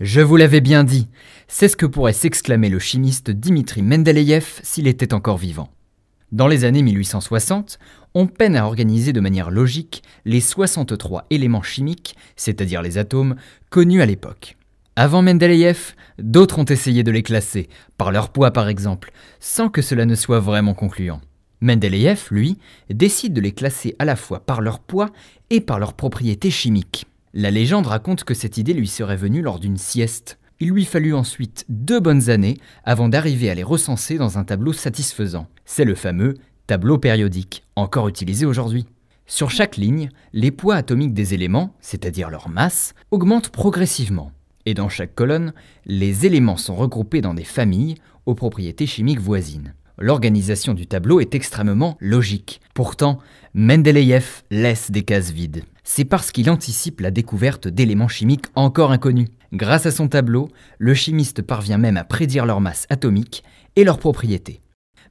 Je vous l'avais bien dit, c'est ce que pourrait s'exclamer le chimiste Dimitri Mendeleïev s'il était encore vivant. Dans les années 1860, on peine à organiser de manière logique les 63 éléments chimiques, c'est-à-dire les atomes, connus à l'époque. Avant Mendeleïev, d'autres ont essayé de les classer, par leur poids par exemple, sans que cela ne soit vraiment concluant. Mendeleïev, lui, décide de les classer à la fois par leur poids et par leurs propriétés chimiques. La légende raconte que cette idée lui serait venue lors d'une sieste. Il lui fallut ensuite deux bonnes années avant d'arriver à les recenser dans un tableau satisfaisant. C'est le fameux tableau périodique, encore utilisé aujourd'hui. Sur chaque ligne, les poids atomiques des éléments, c'est-à-dire leur masse, augmentent progressivement. Et dans chaque colonne, les éléments sont regroupés dans des familles aux propriétés chimiques voisines l'organisation du tableau est extrêmement logique. Pourtant, Mendeleïev laisse des cases vides. C'est parce qu'il anticipe la découverte d'éléments chimiques encore inconnus. Grâce à son tableau, le chimiste parvient même à prédire leur masse atomique et leurs propriétés.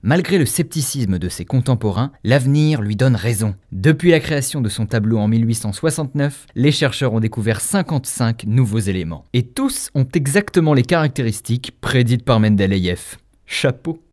Malgré le scepticisme de ses contemporains, l'avenir lui donne raison. Depuis la création de son tableau en 1869, les chercheurs ont découvert 55 nouveaux éléments. Et tous ont exactement les caractéristiques prédites par Mendeleïev. Chapeau